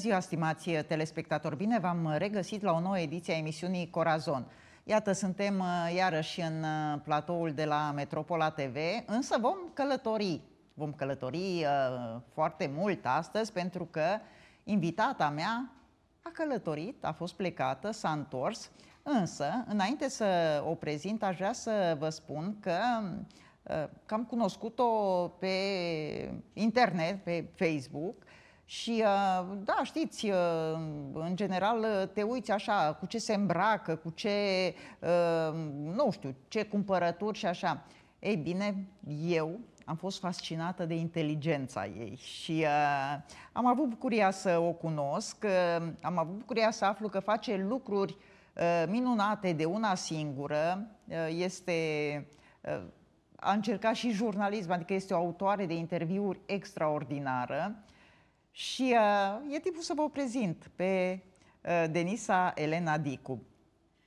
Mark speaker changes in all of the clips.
Speaker 1: ziua, stimați telespectatori! Bine v-am regăsit la o nouă ediție a emisiunii Corazon. Iată, suntem uh, iarăși în uh, platoul de la Metropola TV, însă vom călători. Vom călători uh, foarte mult astăzi pentru că invitata mea a călătorit, a fost plecată, s-a întors. Însă, înainte să o prezint, aș vrea să vă spun că cam că am cunoscut-o pe internet, pe Facebook, și, uh, da, știți, uh, în general uh, te uiți așa, cu ce se îmbracă, cu ce, nu știu, ce cumpărături și așa. Ei bine, eu am fost fascinată de inteligența ei și am avut bucuria să o cunosc, am avut bucuria să aflu că face lucruri minunate de una singură, este a încercat și jurnalism, adică este o autoare de interviuri extraordinară și uh, e timpul să vă prezint pe uh, Denisa Elena Dicu.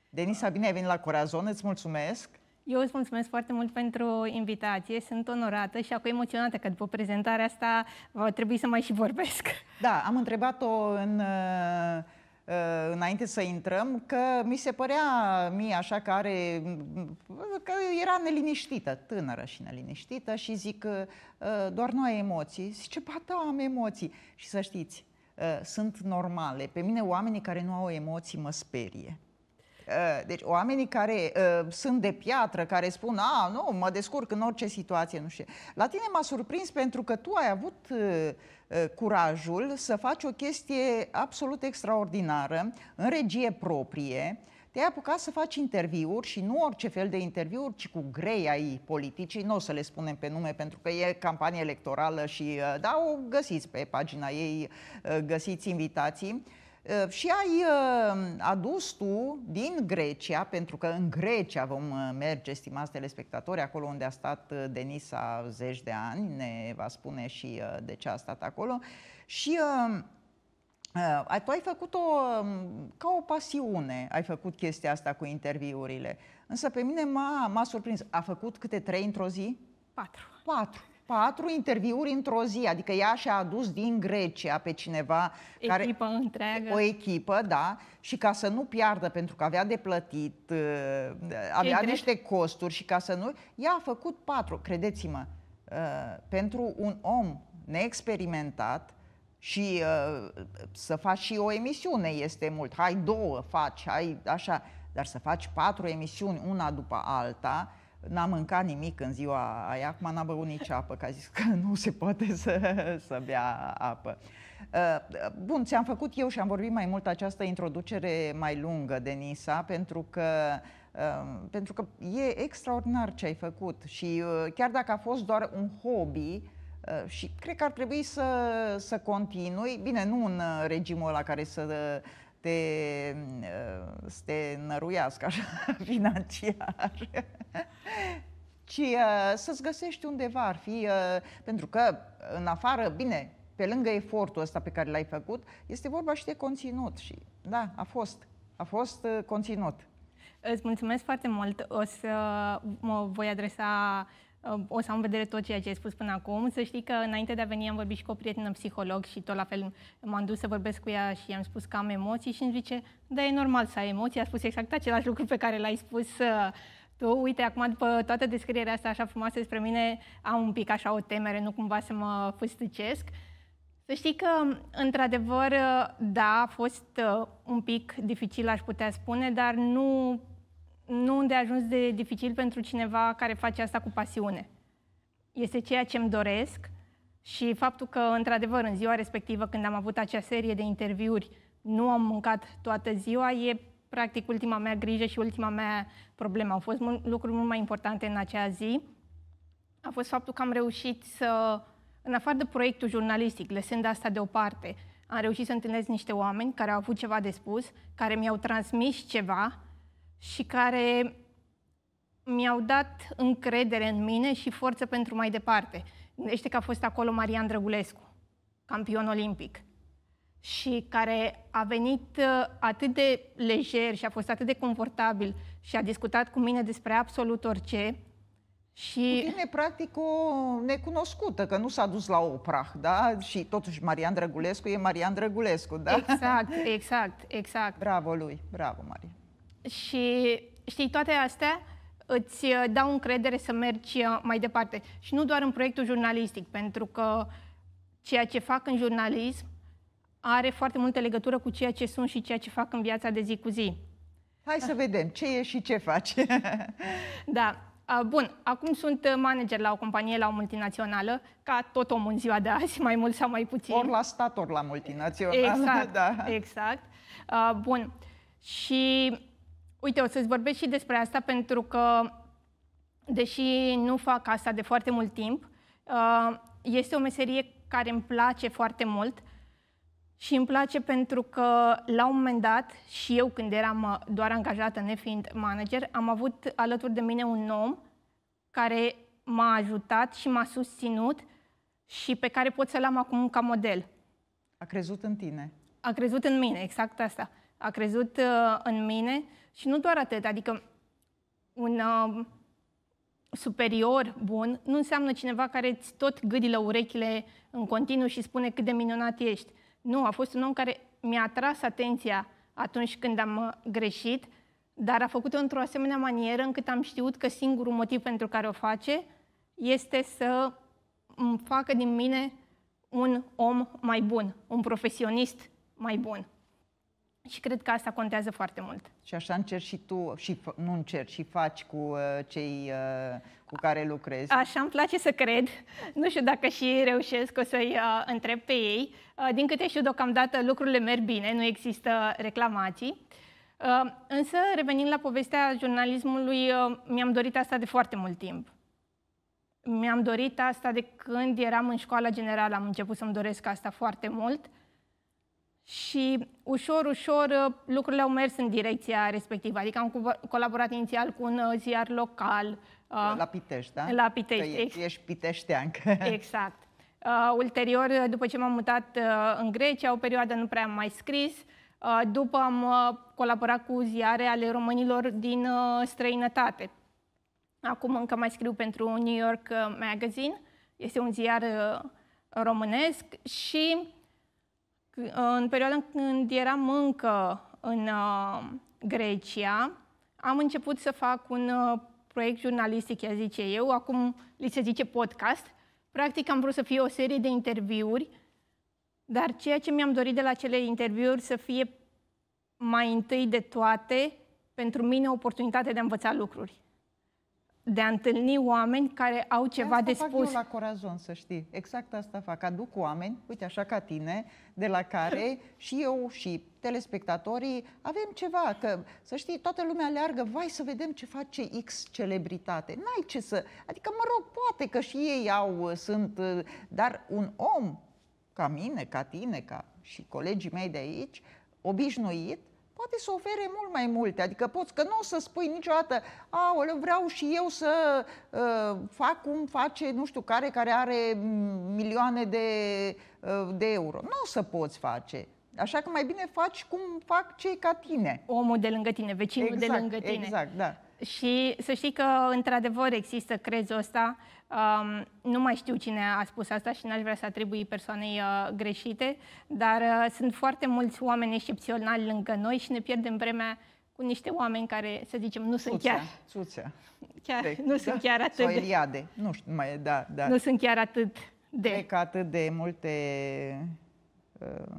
Speaker 1: Denisa, bine ai venit la Corazon, îți mulțumesc!
Speaker 2: Eu îți mulțumesc foarte mult pentru invitație, sunt onorată și acum emoționată că după prezentarea asta va trebui să mai și vorbesc. Da, am întrebat-o în uh,
Speaker 1: Uh, înainte să intrăm, că mi se părea mie așa că are, mm, că era neliniștită, tânără și neliniștită și zic, uh, doar nu ai emoții? Zice, ba da, am emoții. Și să știți, uh, sunt normale. Pe mine oamenii care nu au emoții mă sperie. Uh, deci oamenii care uh, sunt de piatră, care spun, a, nu, mă descurc în orice situație, nu știu. La tine m-a surprins pentru că tu ai avut uh, uh, curajul să faci o chestie absolut extraordinară, în regie proprie, te-ai apucat să faci interviuri și nu orice fel de interviuri, ci cu grei ai politicii, nu o să le spunem pe nume pentru că e campanie electorală și uh, da, o găsiți pe pagina ei, găsiți invitații Uh, și ai uh, adus tu din Grecia, pentru că în Grecia vom uh, merge, stimați telespectatori, acolo unde a stat Denisa zeci de ani, ne va spune și de ce a stat acolo, și tu ai făcut-o um, ca o pasiune, ai făcut chestia asta cu interviurile, însă pe mine m-a, m-a surprins. A făcut câte trei într-o zi? Patru. Patru patru interviuri într-o zi, adică ea și-a adus din Grecia pe cineva. Echipă care, întreagă. O echipă, da, și ca să nu piardă, pentru că avea de plătit, uh, avea Ce niște costuri și ca să nu... Ea a făcut patru, credeți-mă, uh, pentru un om neexperimentat, și uh, să faci și o emisiune este mult. Hai două faci, hai așa, dar să faci patru emisiuni una după alta, n am mâncat nimic în ziua aia, acum n-a băut nici apă, că a zis că nu se poate să, să bea apă. Uh, bun, ți-am făcut eu și am vorbit mai mult această introducere mai lungă, Denisa, pentru că uh, pentru că e extraordinar ce ai făcut și uh, chiar dacă a fost doar un hobby, și cred că ar trebui să, să continui, bine, nu în regimul la care să te, uh, să te năruiască așa financiar, ci uh, să-ți găsești undeva ar fi, uh, pentru că în afară, bine, pe lângă efortul ăsta pe care l-ai făcut, este vorba și de conținut și da, a fost, a fost
Speaker 2: conținut. Îți mulțumesc foarte mult. O să mă voi adresa o să am în vedere tot ceea ce ai spus până acum. Să știi că înainte de a veni am vorbit și cu o prietenă psiholog și tot la fel m-am dus să vorbesc cu ea și i-am spus că am emoții și îmi zice, da, e normal să ai emoții. A spus exact același lucru pe care l-ai spus tu. Uite, acum după toată descrierea asta așa frumoasă despre mine, am un pic așa o temere, nu cumva să mă fâstăcesc. Să știi că, într-adevăr, da, a fost uh, un pic dificil, aș putea spune, dar nu nu unde ajuns de dificil pentru cineva care face asta cu pasiune. Este ceea ce îmi doresc și faptul că, într-adevăr, în ziua respectivă, când am avut acea serie de interviuri, nu am mâncat toată ziua, e practic ultima mea grijă și ultima mea problemă. Au fost mult, lucruri mult mai importante în acea zi. A fost faptul că am reușit să, în afară de proiectul jurnalistic, lăsând asta deoparte, am reușit să întâlnesc niște oameni care au avut ceva de spus, care mi-au transmis ceva și care mi-au dat încredere în mine și forță pentru mai departe. Gândește că a fost acolo Marian Drăgulescu, campion olimpic, și care a venit uh, atât de lejer și a fost atât de confortabil și a discutat cu mine despre absolut orice, și... Cu
Speaker 1: tine, practic, o necunoscută, că nu s-a dus la Oprah, da? Și totuși Marian Drăgulescu e Marian Drăgulescu, da? Exact,
Speaker 2: exact, exact. Bravo lui, bravo, Marian. Și știi, toate astea îți uh, dau încredere să mergi uh, mai departe. Și nu doar în proiectul jurnalistic, pentru că ceea ce fac în jurnalism are foarte multă legătură cu ceea ce sunt și ceea ce fac în viața de zi cu zi.
Speaker 1: Hai să vedem ce e și ce faci.
Speaker 2: da. Uh, bun, acum sunt manager la o companie, la o multinațională, ca tot om în ziua de azi, mai mult sau mai puțin. Ori la stat, ori la multinațională. Exact, da. exact. Bun, și Uite, o să-ți vorbesc și despre asta pentru că, deși nu fac asta de foarte mult timp, uh, este o meserie care îmi place foarte mult și îmi place pentru că la un moment dat, și eu când eram uh, doar angajată, nefiind manager, am avut alături de mine un om care m-a ajutat și m-a susținut și pe care pot să-l am acum ca model. A crezut în tine. A crezut în mine, exact asta. A crezut uh, în mine și nu doar atât, adică un uh, superior bun nu înseamnă cineva care îți tot la urechile în continuu și spune cât de minunat ești. Nu, a fost un om care mi-a atras atenția atunci când am uh, greșit, dar a făcut-o într-o asemenea manieră încât am știut că singurul motiv pentru care o face este să îmi facă din mine un om mai bun, un profesionist mai bun. Și cred că asta contează foarte mult.
Speaker 1: Și așa încerci și tu, și nu încerci, și faci cu uh, cei uh, cu care lucrezi. Așa
Speaker 2: îmi place să cred. Nu știu dacă și reușesc, o să-i uh, întreb pe ei. Uh, din câte știu, deocamdată lucrurile merg bine, nu există reclamații. Uh, însă, revenind la povestea jurnalismului, uh, mi-am dorit asta de foarte mult timp. Mi-am dorit asta de când eram în școala generală, am început să-mi doresc asta foarte mult. Uh, și ușor, ușor uh, lucrurile au mers în direcția respectivă. Adică am colaborat inițial cu un uh, ziar local. Uh, la
Speaker 1: Pitești, da? La Pitești. Că ești piteștean. Exact.
Speaker 2: Uh, ulterior, după ce m-am mutat uh, în Grecia, o perioadă nu prea am mai scris. Uh, după am uh, colaborat cu ziare ale românilor din uh, străinătate. Acum încă mai scriu pentru New York Magazine. Este un ziar uh, românesc și în perioada când eram încă în uh, Grecia, am început să fac un uh, proiect jurnalistic, ea zice eu, acum li se zice podcast. Practic am vrut să fie o serie de interviuri, dar ceea ce mi-am dorit de la cele interviuri să fie mai întâi de toate, pentru mine, o oportunitate de a învăța lucruri de a întâlni oameni care au ceva asta de spus. fac eu la
Speaker 1: Corazon, să știi. Exact asta fac. Aduc oameni, uite așa ca tine, de la care și eu și telespectatorii avem ceva. Că, să știi, toată lumea leargă, vai să vedem ce face X celebritate. N-ai ce să... Adică, mă rog, poate că și ei au, uh, sunt... Uh, dar un om ca mine, ca tine, ca și colegii mei de aici, obișnuit, poate să ofere mult mai multe. Adică poți, că nu o să spui niciodată, a, vreau și eu să uh, fac cum face nu știu care, care are milioane de, uh, de euro. Nu o să poți face. Așa că mai bine faci cum fac
Speaker 2: cei ca tine. Omul de lângă tine, vecinul exact, de lângă tine. Exact, da. Și să știi că, într-adevăr, există crezul ăsta uh, Um, nu mai știu cine a spus asta și n-aș vrea să atribui persoanei uh, greșite, dar uh, sunt foarte mulți oameni excepționali lângă noi și ne pierdem vremea cu niște oameni care, să zicem, nu sunt chiar...
Speaker 1: Țuțea. Chiar, nu da? sunt chiar atât... Sau Eliade, nu știu, mai, da, da. Nu sunt
Speaker 2: chiar atât de... Cred că atât
Speaker 1: de multe... Uh,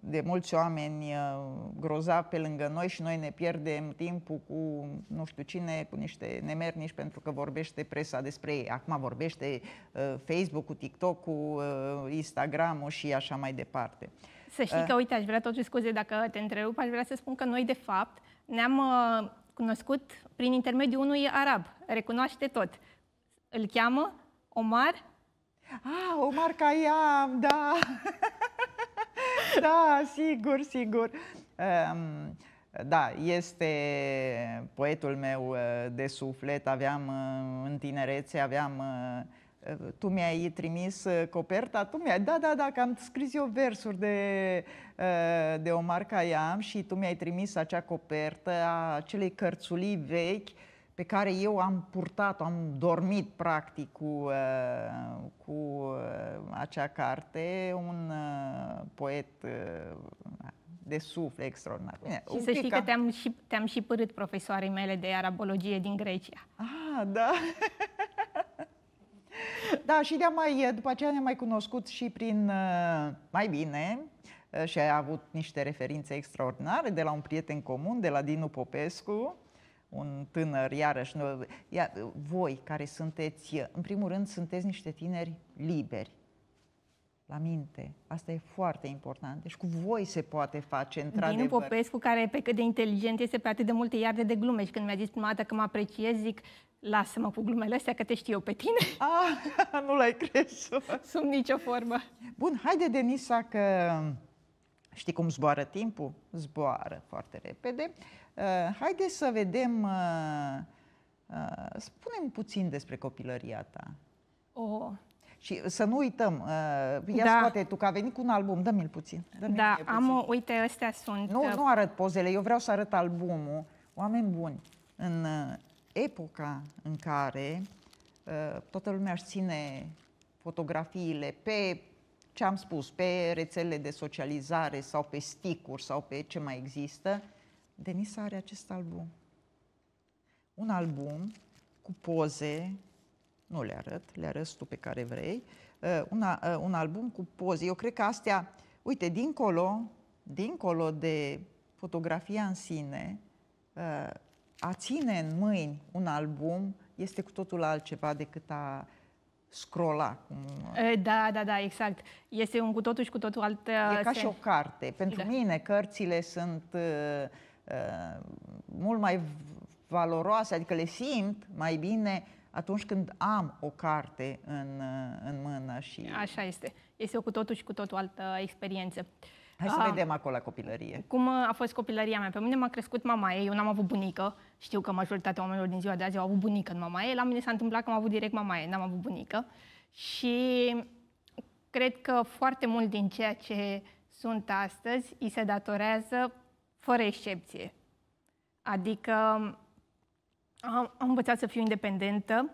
Speaker 1: de mulți oameni uh, grozav pe lângă noi și noi ne pierdem timpul cu nu știu cine, cu niște nemernici pentru că vorbește presa despre ei. Acum vorbește uh, Facebook-ul, TikTok-ul, uh, Instagram-ul și așa mai departe.
Speaker 2: Să știi că, uite, aș vrea totuși scuze dacă te întrerup, aș vrea să spun că noi, de fapt, ne-am cunoscut prin intermediul unui arab, recunoaște tot. Îl cheamă Omar Ah, Omar
Speaker 1: Khayyam, da! da, sigur, sigur. Um, da, este poetul meu eh, de suflet. Aveam eh, în tinerețe, aveam eh, tu mi-ai trimis coperta, tu mi-ai, da, da, da, că am scris eu versuri de, de Omar Caiam și tu mi-ai trimis acea copertă a acelei cărțulii vechi pe care eu am purtat-o, am dormit practic cu, uh, cu uh, acea carte, un uh, poet de suflet extraordinar. Bine, și să știi că
Speaker 2: te-am și, te-am și părât profesoarei mele de arabologie din Grecia. Ah, da.
Speaker 1: da, și de mai, după aceea ne-am mai cunoscut și prin mai bine și a avut niște referințe extraordinare de la un prieten comun, de la Dinu Popescu, un tânăr, iarăși, nu, ia, voi care sunteți, în primul rând, sunteți niște tineri liberi la minte. Asta e foarte important. Deci cu voi se poate face, într-adevăr. Dinu Popescu,
Speaker 2: care pe cât de inteligent este pe atât de multe iarde de glume și când mi-a zis prima dată că mă apreciez, zic, lasă-mă cu glumele astea că te știu eu pe tine. Ah, nu l-ai crezut. Sunt nicio
Speaker 1: formă. Bun, haide, Denisa, că știi cum zboară timpul? Zboară foarte repede. Uh, haideți să vedem, uh, uh, spunem puțin despre copilăria ta. Oh. Și să nu uităm, uh, ia da. scoate tu, că a venit cu un album, dă-mi-l puțin. dă da, puțin. am,
Speaker 2: o, uite, astea sunt. Nu, nu
Speaker 1: arăt pozele, eu vreau să arăt albumul. Oameni buni, în uh, epoca în care uh, toată lumea își ține fotografiile pe ce am spus, pe rețelele de socializare sau pe sticuri sau pe ce mai există, Denisa are acest album. Un album cu poze, nu le arăt, le arăt tu pe care vrei, uh, una, uh, un album cu poze. Eu cred că astea, uite, dincolo, dincolo de fotografia în sine, uh, a ține în mâini un album este cu totul altceva decât a scrolla. Cum... Uh,
Speaker 2: uh, da, da, da, exact. Este un cu totul și cu totul alt... E ca sen. și o carte. Pentru da. mine cărțile sunt...
Speaker 1: Uh, Uh, mult mai valoroase, adică le simt mai bine atunci când am o carte în, uh, în mână. și. Așa
Speaker 2: este. Este o cu totul și cu totul altă experiență. Hai să a, ah. vedem
Speaker 1: acolo la copilărie.
Speaker 2: Cum uh, a fost copilăria mea? Pe mine m-a crescut mama ei, eu n-am avut bunică. Știu că majoritatea oamenilor din ziua de azi au avut bunică în mama ei. La mine s-a întâmplat că am avut direct mama ei, n-am avut bunică. Și cred că foarte mult din ceea ce sunt astăzi îi se datorează fără excepție. Adică am, am învățat să fiu independentă.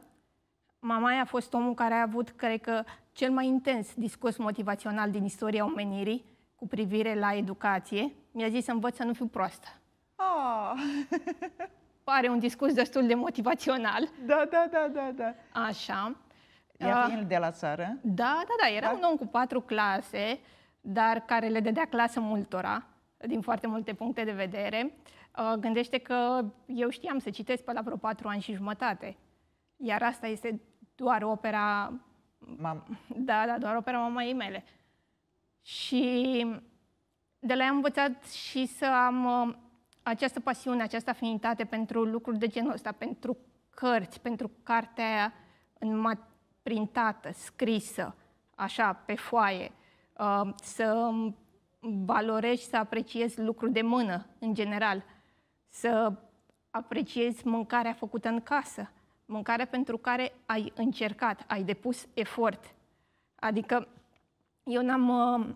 Speaker 2: Mamaia a fost omul care a avut, cred că, cel mai intens discurs motivațional din istoria omenirii cu privire la educație. Mi-a zis să învăț să nu fiu proastă. Oh. Pare un discurs destul de motivațional. Da, da, da, da, da. Așa. Ea ah. fiind de la țară? Da, da, da. Era da. un om cu patru clase, dar care le dădea clasă multora din foarte multe puncte de vedere. Uh, gândește că eu știam să citesc pe la vreo patru ani și jumătate, iar asta este doar opera... Mam. Da, da, doar opera mamei mele. Și de la ea am învățat și să am uh, această pasiune, această afinitate pentru lucruri de genul ăsta, pentru cărți, pentru cartea în printată, scrisă, așa, pe foaie, uh, să valorez și să apreciez lucruri de mână, în general. Să apreciez mâncarea făcută în casă, mâncarea pentru care ai încercat, ai depus efort. Adică eu n-am uh,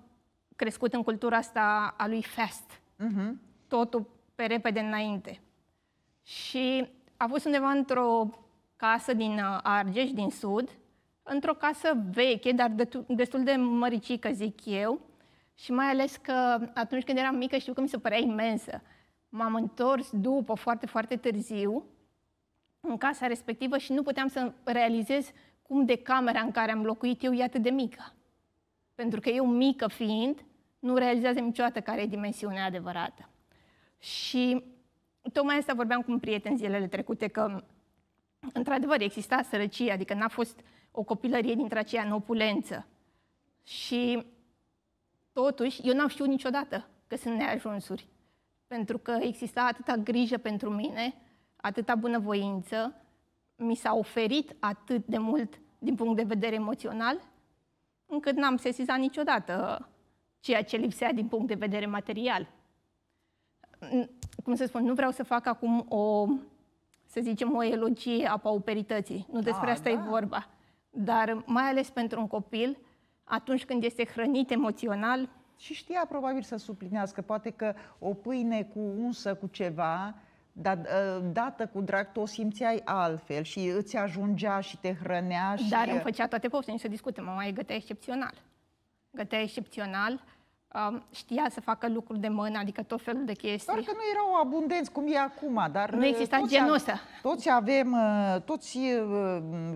Speaker 2: crescut în cultura asta a lui fast. Uh-huh. Totul pe repede înainte. Și a fost undeva într-o casă din uh, Argeș, din sud, într-o casă veche, dar destul de măricică, zic eu, și mai ales că atunci când eram mică știu că mi se părea imensă. M-am întors după, foarte, foarte târziu, în casa respectivă și nu puteam să realizez cum de camera în care am locuit eu e atât de mică. Pentru că eu, mică fiind, nu realizează niciodată care e dimensiunea adevărată. Și tocmai asta vorbeam cu un prieten zilele trecute, că într-adevăr exista sărăcie, adică n-a fost o copilărie dintre aceea în opulență. Și Totuși, eu n-am știut niciodată că sunt neajunsuri, pentru că exista atâta grijă pentru mine, atâta bunăvoință, mi s-a oferit atât de mult din punct de vedere emoțional, încât n-am sesizat niciodată ceea ce lipsea din punct de vedere material. Cum să spun, nu vreau să fac acum o, să zicem, o elogie a pauperității. Nu despre ah, da, asta da. e vorba. Dar mai ales pentru un copil, atunci când este hrănit emoțional. Și știa probabil să suplinească, poate că o pâine
Speaker 1: cu unsă, cu ceva, dar ă, dată cu drag tu o simțeai altfel și îți ajungea și te hrănea. Și... Dar îmi făcea
Speaker 2: toate poftele, nu se discutăm, mama e gătea excepțional. Gătea excepțional, știa să facă lucruri de mână, adică tot felul de chestii. Doar că nu erau abundenți cum e acum, dar... Nu ă, exista toți genosă. A,
Speaker 1: toți avem, ă, toți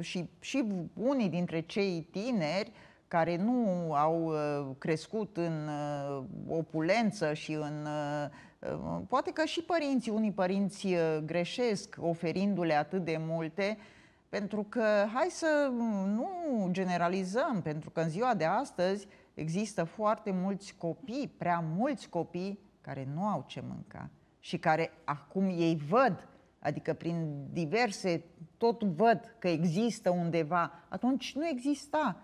Speaker 1: și, și unii dintre cei tineri care nu au uh, crescut în uh, opulență și în uh, Poate că și părinții, unii părinți greșesc oferindu-le atât de multe, pentru că hai să nu generalizăm, pentru că în ziua de astăzi există foarte mulți copii, prea mulți copii care nu au ce mânca și care acum ei văd, adică prin diverse, tot văd că există undeva, atunci nu exista.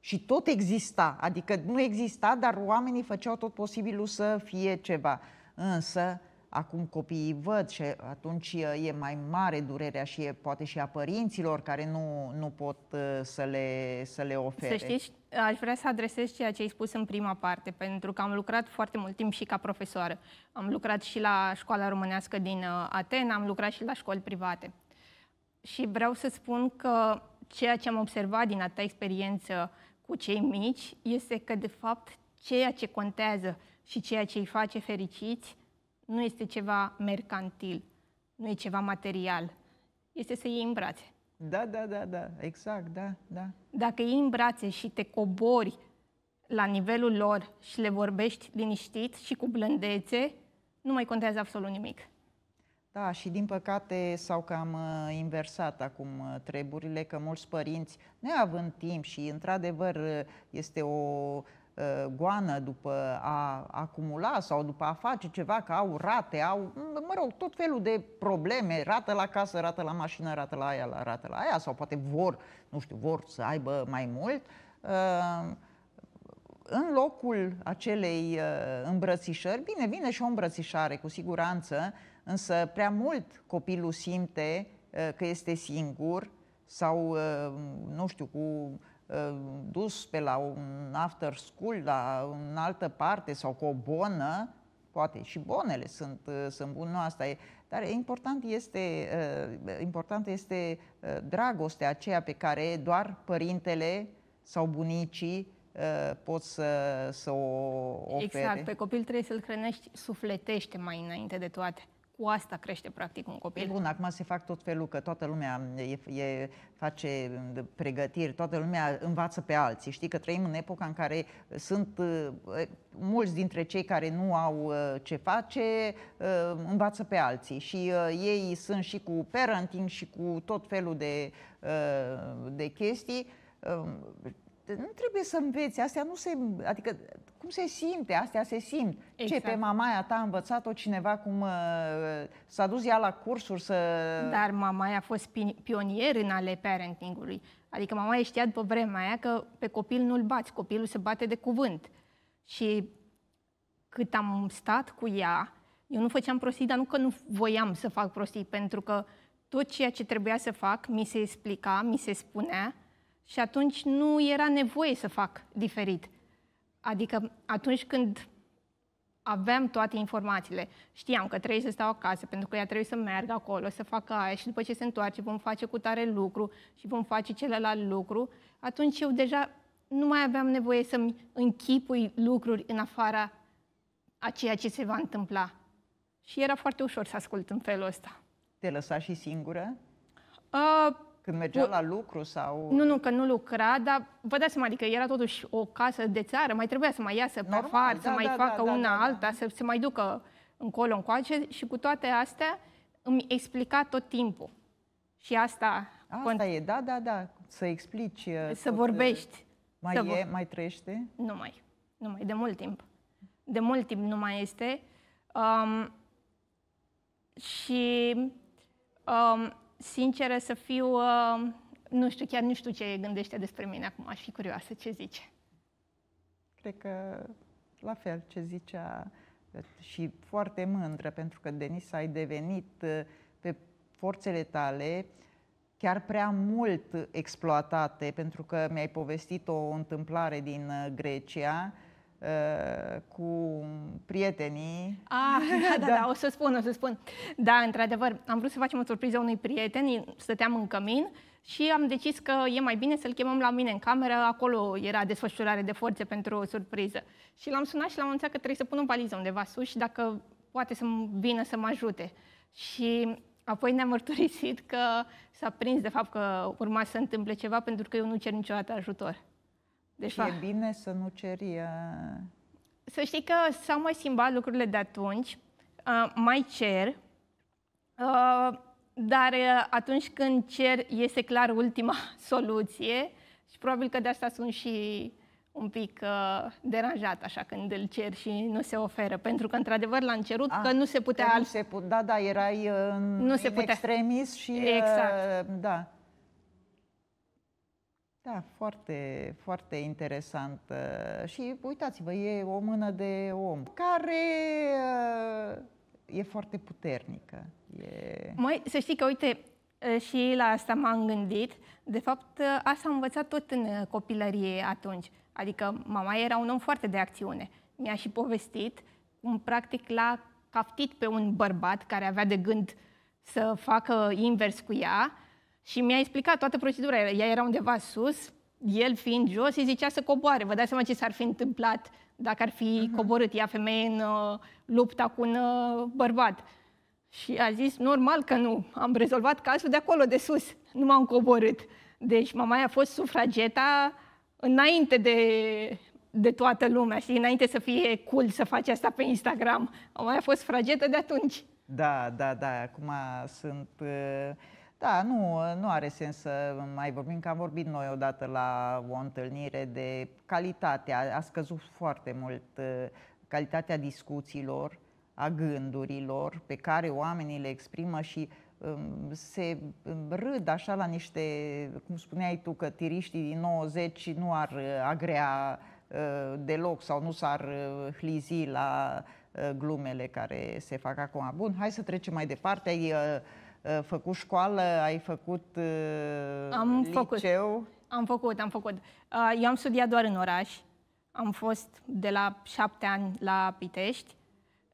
Speaker 1: Și tot exista, adică nu exista, dar oamenii făceau tot posibilul să fie ceva. Însă, acum copiii văd și atunci uh, e mai mare durerea și e poate și a părinților care nu, nu pot uh, să le, să le ofere. Să știți,
Speaker 2: uh, aș vrea să adresez ceea ce ai spus în prima parte, pentru că am lucrat foarte mult timp și ca profesoară. Am lucrat și la școala românească din Atena, am lucrat și la școli private. Și vreau să spun că ceea ce am observat din atâta experiență cu cei mici este că, de fapt, ceea ce contează și ceea ce îi face fericiți nu este ceva mercantil, nu e ceva material. Este să iei în brațe.
Speaker 1: Da, da, da, da, exact, da,
Speaker 2: da. Dacă iei în brațe și te cobori la nivelul lor și le vorbești liniștit și cu blândețe, nu mai contează absolut nimic.
Speaker 1: Da, și din păcate s-au cam uh, inversat acum uh, treburile, că mulți părinți, neavând timp și într-adevăr uh, este o goană după a acumula sau după a face ceva, că au rate, au, mă rog, tot felul de probleme, rată la casă, rată la mașină, rată la aia, la rată la aia, sau poate vor, nu știu, vor să aibă mai mult. În locul acelei îmbrățișări, bine, vine și o îmbrățișare, cu siguranță, Însă prea mult copilul simte uh, că este singur sau, uh, nu știu, cu uh, dus pe la un after school, la în altă parte sau cu o bonă, poate și bonele sunt, sunt bune, nu asta e, dar important este, important este dragostea aceea pe care doar părintele sau bunicii pot să, să o ofere. Exact, pe
Speaker 2: copil trebuie să-l hrănești sufletește mai înainte de toate cu asta crește practic un copil. E
Speaker 1: bun, acum se fac tot felul, că toată lumea mm, e, e, face mm, pregătiri, toată lumea învață pe alții. Știi că trăim în epoca în care sunt uh, mulți dintre cei care nu au uh, ce face, uh, învață pe alții și ei sunt și cu parenting și cu tot felul de, de chestii nu trebuie să înveți, astea nu se, adică cum se simte, astea se simt. Exact. Ce pe exact. mamaia ta a învățat-o cineva
Speaker 2: cum uh, s-a dus ea la cursuri să... Dar mamaia a fost pionier în ale parentingului. Adică mamaia știa după vremea aia că pe copil nu-l bați, copilul se bate de cuvânt. Și cât am stat cu ea, eu nu făceam prostii, dar nu că nu voiam să fac prostii, pentru că tot ceea ce trebuia să fac mi se explica, mi se spunea, și atunci nu era nevoie să fac diferit. Adică atunci când aveam toate informațiile, știam că trebuie să stau acasă, pentru că ea trebuie să meargă acolo, să facă aia și după ce se întoarce vom face cu tare lucru și vom face celălalt lucru, atunci eu deja nu mai aveam nevoie să-mi închipui lucruri în afara a ceea ce se va întâmpla. Și era foarte ușor să ascult în felul ăsta. Te
Speaker 1: lăsa și singură? Uh, când mergea nu, la lucru sau... Nu,
Speaker 2: nu, că nu lucra, dar vă dați seama, adică era totuși o casă de țară, mai trebuia să mai iasă Normal, pe afară, da, să da, mai da, da, facă da, una da, da. alta, da. să se mai ducă încolo, încoace și cu toate astea îmi explica tot timpul. Și asta... Asta cont... e,
Speaker 1: da, da, da, să explici... Uh, să tot, uh, vorbești.
Speaker 2: Mai să e, vor... mai
Speaker 1: trăiește?
Speaker 2: Nu mai, nu mai, de mult timp. De mult timp nu mai este. Um, și um, sinceră să fiu, uh, nu știu, chiar nu știu ce gândește despre mine acum, aș fi curioasă ce zice.
Speaker 1: Cred că la fel ce zicea și foarte mândră, pentru că, Denis, ai devenit uh, pe forțele tale chiar prea mult exploatate, pentru că mi-ai povestit o întâmplare din uh, Grecia, Uh, cu prietenii.
Speaker 2: Ah, da, da, da, da, o să spun, o să spun. Da, într-adevăr, am vrut să facem o surpriză unui prieten, stăteam în cămin și am decis că e mai bine să-l chemăm la mine în cameră, acolo era desfășurare de forțe pentru o surpriză. Și l-am sunat și l-am anunțat că trebuie să pun o paliză undeva sus și dacă poate să vină să mă ajute. Și apoi ne-a mărturisit că s-a prins de fapt că urma să întâmple ceva pentru că eu nu cer niciodată ajutor. Deci, și e
Speaker 1: bine să nu
Speaker 2: ceri... Uh... Să știi că s-au mai schimbat lucrurile de atunci, uh, mai cer, uh, dar uh, atunci când cer iese clar ultima soluție și probabil că de asta sunt și un pic uh, deranjat așa când îl cer și nu se oferă, pentru că într-adevăr l-am cerut A, ah, că nu se putea... Nu se put, da, da, erai uh, nu se putea. extremis și... Exact.
Speaker 1: Uh, da. Da, foarte, foarte interesant. Uh, și uitați-vă, e o mână de om care uh, e foarte puternică. E...
Speaker 2: Mai, să știi că, uite, uh, și la asta m-am gândit. De fapt, asta am învățat tot în copilărie atunci. Adică mama era un om foarte de acțiune. Mi-a și povestit cum practic l-a caftit pe un bărbat care avea de gând să facă invers cu ea și mi-a explicat toată procedura. Ea era undeva sus, el fiind jos, îi zicea să coboare. Vă dați seama ce s-ar fi întâmplat dacă ar fi uh-huh. coborât ea femeie în uh, lupta cu un uh, bărbat. Și a zis, normal că nu, am rezolvat cazul de acolo, de sus, nu m-am coborât. Deci mamaia a fost sufrageta înainte de, de toată lumea, și înainte să fie cool să faci asta pe Instagram. Mamaia a fost sufragetă de atunci.
Speaker 1: Da, da, da, acum sunt... Uh da, nu, nu are sens să mai vorbim, că am vorbit noi odată la o întâlnire de calitatea, a scăzut foarte mult uh, calitatea discuțiilor, a gândurilor pe care oamenii le exprimă și um, se um, râd așa la niște, cum spuneai tu, că tiriștii din 90 nu ar uh, agrea uh, deloc sau nu s-ar hlizi la glumele care se fac acum. Bun, hai să trecem mai departe. Ai Uh, făcut școală, ai făcut uh, am liceu? Făcut.
Speaker 2: Am făcut, am făcut. Uh, eu am studiat doar în oraș. Am fost de la șapte ani la Pitești.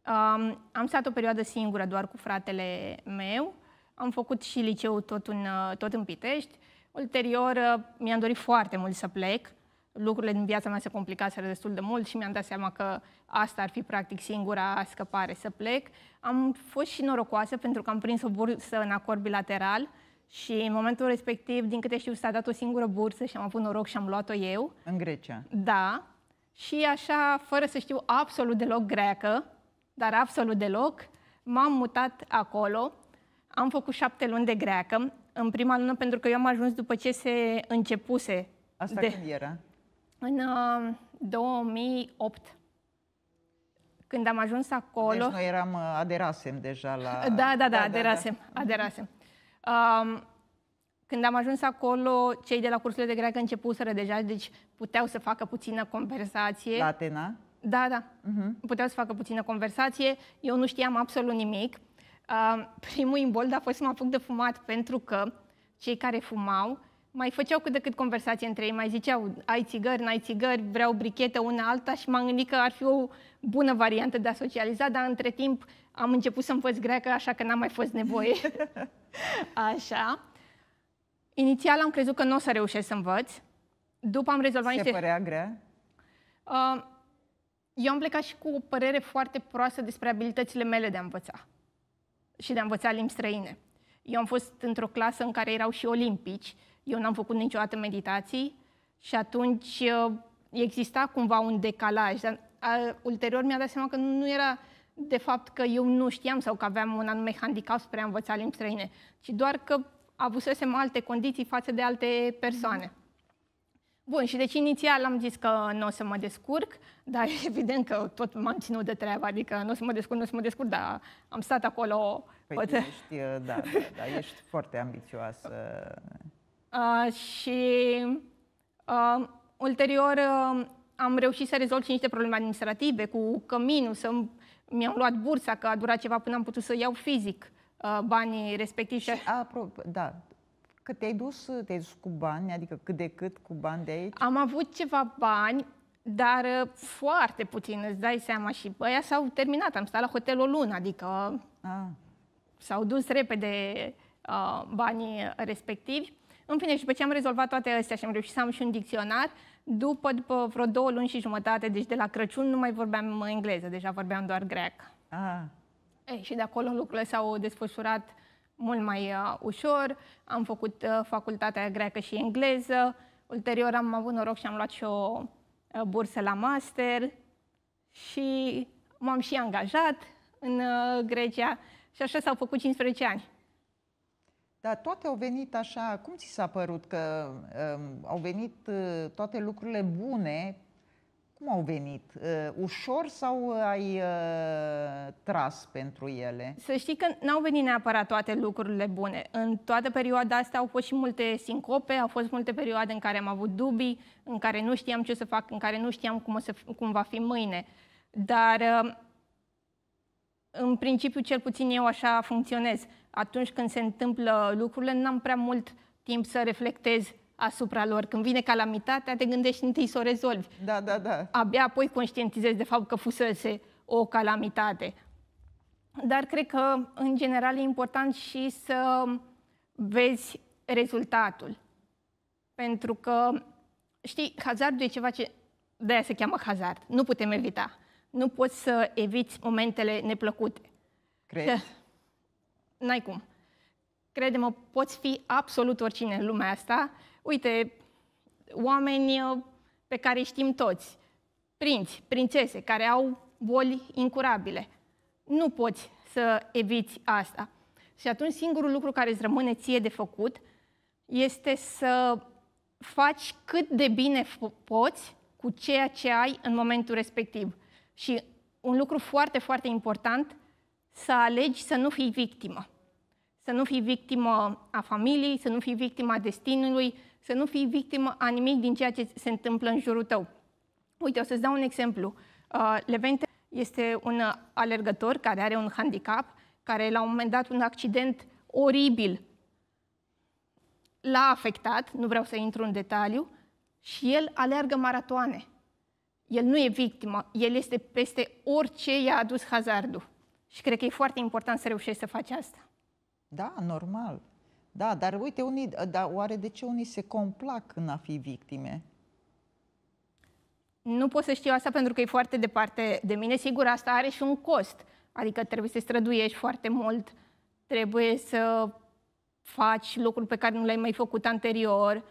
Speaker 2: Um, am stat o perioadă singură, doar cu fratele meu. Am făcut și liceul tot în, tot în Pitești. Ulterior, mi-am dorit foarte mult să plec lucrurile din viața mea se complicaseră destul de mult și mi-am dat seama că asta ar fi practic singura scăpare, să plec. Am fost și norocoasă pentru că am prins o bursă în acord bilateral și în momentul respectiv, din câte știu, s-a dat o singură bursă și am avut noroc și am luat-o eu. În Grecia. Da. Și așa, fără să știu absolut deloc greacă, dar absolut deloc, m-am mutat acolo. Am făcut șapte luni de greacă. În prima lună, pentru că eu am ajuns după ce se începuse. Asta de... când era? în 2008 uh, când am ajuns acolo... Deci noi eram, uh, aderasem
Speaker 1: deja la... Da, da, da, da, da aderasem,
Speaker 2: da, da. aderasem. Um, când am ajuns acolo, cei de la cursurile de greacă începuseră deja, deci puteau să facă puțină conversație. La Atena? Da, da. Uh-huh. Puteau să facă puțină conversație. Eu nu știam absolut nimic. Uh, primul imbold a fost să mă apuc de fumat, pentru că cei care fumau mai făceau cât de cât conversații între ei, mai ziceau, ai țigări, n-ai țigări, vreau brichetă una alta și m-am gândit că ar fi o bună variantă de a socializa, dar între timp am început să văd greacă, așa că n-am mai fost nevoie. așa. Inițial am crezut că nu o să reușesc să învăț. După am rezolvat Se niște... Se părea grea? Uh, eu am plecat și cu o părere foarte proastă despre abilitățile mele de a învăța și de a învăța limbi străine. Eu am fost într-o clasă în care erau și olimpici eu n-am făcut niciodată meditații și atunci uh, exista cumva un decalaj. Dar a, uh, ulterior mi-a dat seama că nu era de fapt că eu nu știam sau că aveam un anume handicap spre a învăța limbi străine, ci doar că avusesem alte condiții față de alte persoane. Mm-hmm. Bun, și deci inițial am zis că nu o să mă descurc, dar evident că tot m-am ținut de treabă, adică nu o să mă descurc, nu o să mă descurc, dar am stat acolo... Păi ești,
Speaker 1: uh, da, da, da, ești foarte ambițioasă
Speaker 2: și uh, ulterior uh, am reușit să rezolv și niște probleme administrative cu căminul, să mi-am luat bursa, că a durat ceva până am putut să iau fizic uh, banii respectivi. Și, apropo, da, că te-ai dus, te-ai dus cu bani, adică cât de cât cu bani de aici? Am avut ceva bani, dar uh, foarte puțin, îți dai seama. Și băia s-au terminat, am stat la hotel o lună, adică ah. s-au dus repede uh, banii respectivi. În fine, și după ce am rezolvat toate astea și am reușit să am și un dicționar, după, după vreo două luni și jumătate, deci de la Crăciun, nu mai vorbeam engleză, deja vorbeam doar greacă. Ah. Ei, și de acolo lucrurile s-au desfășurat mult mai uh, ușor. Am făcut uh, facultatea greacă și engleză. Ulterior am avut noroc și am luat și o uh, bursă la master și m-am și angajat în uh, Grecia și așa s-au făcut 15 ani. Dar toate au venit așa, cum ți
Speaker 1: s-a părut că um, au venit uh, toate lucrurile bune? Cum au venit? Uh, ușor sau uh, ai uh, tras pentru ele?
Speaker 2: Să știi că n-au venit neapărat toate lucrurile bune. În toată perioada asta au fost și multe sincope, au fost multe perioade în care am avut dubii, în care nu știam ce să fac, în care nu știam cum, o să, cum va fi mâine. Dar uh, în principiu, cel puțin eu așa funcționez atunci când se întâmplă lucrurile, n-am prea mult timp să reflectez asupra lor. Când vine calamitatea, te gândești întâi să o rezolvi. Da, da, da. Abia apoi conștientizezi de fapt că fusese o calamitate. Dar cred că, în general, e important și să vezi rezultatul. Pentru că, știi, hazardul e ceva ce de aia se cheamă hazard. Nu putem evita. Nu poți să eviți momentele neplăcute. Crezi? n-ai cum. Crede-mă, poți fi absolut oricine în lumea asta. Uite, oameni uh, pe care știm toți, prinți, prințese, care au boli incurabile. Nu poți să eviți asta. Și atunci singurul lucru care îți rămâne ție de făcut este să faci cât de bine poți cu ceea ce ai în momentul respectiv. Și un lucru foarte, foarte important, să alegi să nu fii victimă să nu fii victimă a familiei, să nu fii victima destinului, să nu fii victimă a nimic din ceea ce se întâmplă în jurul tău. Uite, o să-ți dau un exemplu. Uh, Levente este un alergător care are un handicap, care la un moment dat un accident oribil l-a afectat, nu vreau să intru în detaliu, și el alergă maratoane. El nu e victimă, el este peste orice i-a adus hazardul. Și cred că e foarte important să reușești să faci asta.
Speaker 1: Da, normal. Da, dar uite, unii, da, oare de ce unii se complac în a fi victime?
Speaker 2: Nu pot să știu asta pentru că e foarte departe de mine. Sigur, asta are și un cost. Adică trebuie să străduiești foarte mult, trebuie să faci lucruri pe care nu le-ai mai făcut anterior.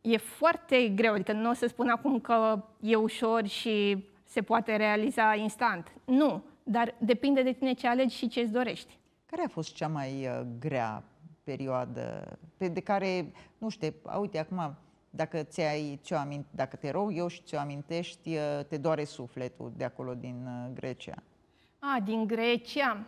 Speaker 2: E foarte greu, adică nu o să spun acum că e ușor și se poate realiza instant. Nu, dar depinde de tine ce alegi și ce îți dorești.
Speaker 1: Care a fost cea mai uh, grea perioadă pe de care, nu știu, uite, acum, dacă ți-ai, ți amint, dacă te rog eu și ți-o amintești, uh, te doare sufletul de acolo din uh, Grecia?
Speaker 2: A, din Grecia?